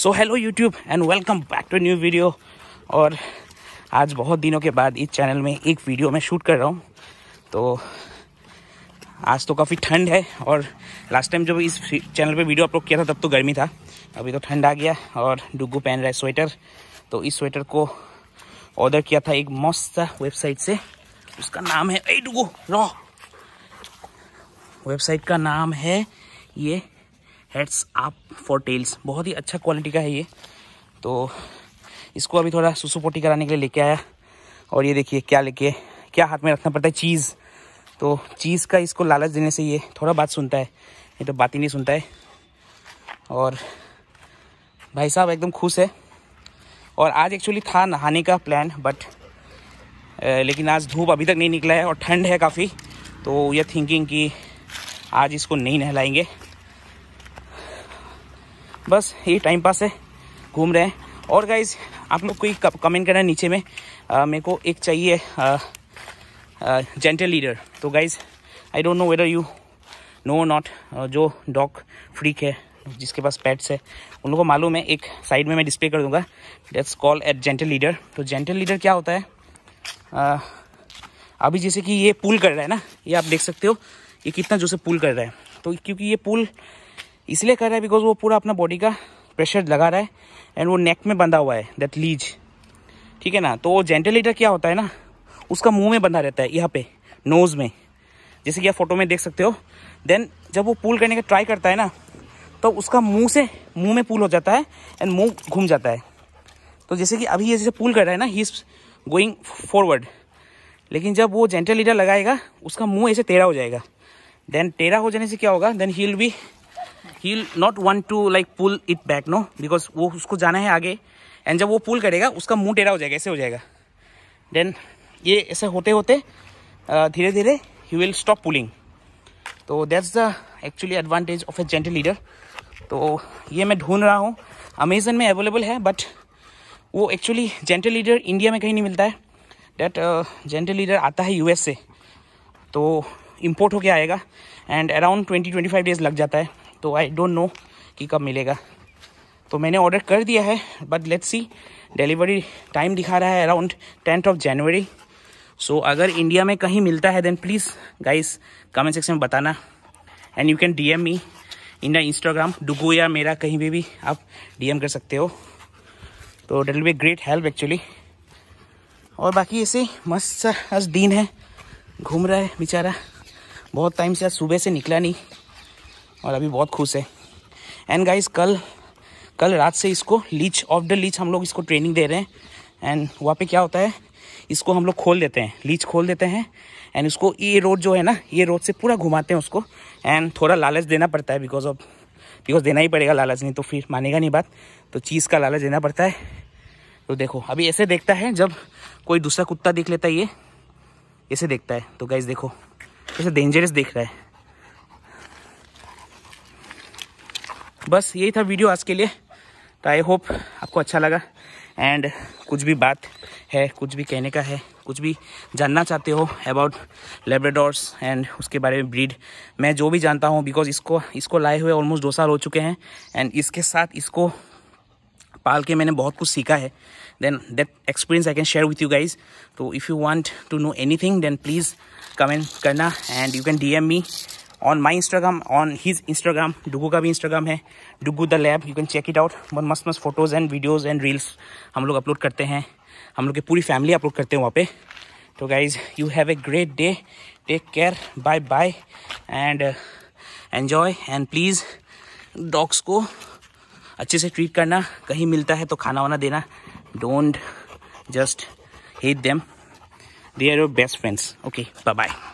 so hello YouTube and welcome back to new video और आज बहुत दिनों के बाद इस चैनल में एक वीडियो मैं शूट कर रहा हूँ तो आज तो काफ़ी ठंड है और लास्ट टाइम जब इस चैनल पे वीडियो अपलोड किया था तब तो गर्मी था अभी तो ठंड आ गया और डुगू पहन रहा है स्वेटर तो इस स्वेटर को ऑर्डर किया था एक मस्त वेबसाइट से उसका नाम है ए डुगू रॉ वेबसाइट का नाम है ये हेड्स आप फॉर टेल्स बहुत ही अच्छा क्वालिटी का है ये तो इसको अभी थोड़ा सुसुपोटी कराने के लिए लेके आया और ये देखिए क्या लेके क्या हाथ में रखना पड़ता है चीज़ तो चीज़ का इसको लालच देने से ये थोड़ा बात सुनता है ये तो बात ही नहीं सुनता है और भाई साहब एकदम खुश है और आज एक्चुअली था नहाने का प्लान बट लेकिन आज धूप अभी तक नहीं निकला है और ठंड है काफ़ी तो ये थिंकिंग कि आज इसको नहीं नहलाएंगे बस ये टाइम पास है घूम रहे हैं और गाइज आप लोग कोई कमेंट करना नीचे में मेरे को एक चाहिए जेंटल लीडर तो guys I don't know whether you know not जो डॉग फ्रीक है जिसके पास पैट्स है उन लोगों को मालूम है एक साइड में मैं डिस्प्ले कर दूंगा that's call at gentle leader तो जेंटल लीडर क्या होता है आ, अभी जैसे कि ये पुल कर रहा है ना ये आप देख सकते हो ये कितना जोर से पुल कर रहा है तो क्योंकि ये पुल इसलिए कर रहा है बिकॉज वो पूरा अपना बॉडी का प्रेशर लगा रहा है एंड वो नेक में बंधा हुआ है दैट लीज ठीक है ना तो लीडर क्या होता है ना उसका मुंह में बंधा रहता है यहाँ पे नोज़ में जैसे कि आप फोटो में देख सकते हो देन जब वो पुल करने का ट्राई करता है ना तो उसका मुंह से मुंह में पुल हो जाता है एंड मुंह घूम जाता है तो जैसे कि अभी ये जैसे पुल कर रहा है ना ही इज़ गोइंग फॉरवर्ड लेकिन जब वो जेंटल लीडर लगाएगा उसका मुंह ऐसे टेढ़ा हो जाएगा देन टेढ़ा हो जाने से क्या होगा then he will be he not want to like pull it back no because वो उसको जाना है आगे एंड जब वो पुल करेगा उसका मुंह टेढ़ा हो जाएगा ऐसे हो जाएगा देन ये ऐसे होते होते धीरे धीरे ही विल स्टॉप पुलिंग तो that's the actually advantage of a gentle leader तो ये मैं ढूंढ रहा हूँ अमेजन में अवेलेबल है बट वो एक्चुअली जेंटल लीडर इंडिया में कहीं नहीं मिलता है डेट जेंटल लीडर आता है यू से तो इम्पोर्ट होके आएगा and around twenty twenty five days लग जाता है तो आई डोंट नो कि कब मिलेगा तो मैंने ऑर्डर कर दिया है but let's see delivery time दिखा रहा है around tenth of January so अगर इंडिया में कहीं मिलता है then please guys comment section में बताना and you can DM me in Instagram Dugo या मेरा कहीं भी भी आप डीएम कर सकते हो तो that will be great help actually और बाकी ऐसे मस्त सा आज दिन है घूम रहा है बेचारा बहुत टाइम से आज सुबह से निकला नहीं और अभी बहुत खुश है एंड गाइज कल कल रात से इसको लीच ऑफ द लीच हम लोग इसको ट्रेनिंग दे रहे हैं एंड वहाँ पे क्या होता है इसको हम लोग खोल देते हैं लीच खोल देते हैं एंड उसको ये रोड जो है ना ये रोड से पूरा घुमाते हैं उसको एंड थोड़ा लालच देना पड़ता है बिकॉज ऑफ बिकॉज देना ही पड़ेगा लालच नहीं तो फिर मानेगा नहीं बात तो चीज़ का लालच देना पड़ता है तो देखो अभी ऐसे देखता है जब कोई दूसरा कुत्ता देख लेता है ये ऐसे देखता है तो गाइज देखो ऐसे डेंजरस देख रहा है बस यही था वीडियो आज के लिए तो आई होप आपको अच्छा लगा एंड कुछ भी बात है कुछ भी कहने का है कुछ भी जानना चाहते हो अबाउट लेब्रेडोर्स एंड उसके बारे में ब्रीड मैं जो भी जानता हूँ बिकॉज इसको इसको लाए हुए ऑलमोस्ट दो साल हो चुके हैं एंड इसके साथ इसको पाल के मैंने बहुत कुछ सीखा है then that experience I can share with you guys तो if you want to know anything then please comment करना and you can D M me on my Instagram on his Instagram Dugu का भी Instagram है Dugu the lab you can check it out बहुत मस्त मस्त photos and videos and reels हम लोग upload करते हैं हम लोग की पूरी फैमिली अपलोड करते हैं वहाँ पे तो guys you have a great day take care bye bye and enjoy and please dogs को अच्छे से ट्रीट करना कहीं मिलता है तो खाना वाना देना don't just hate them they are your best friends okay bye bye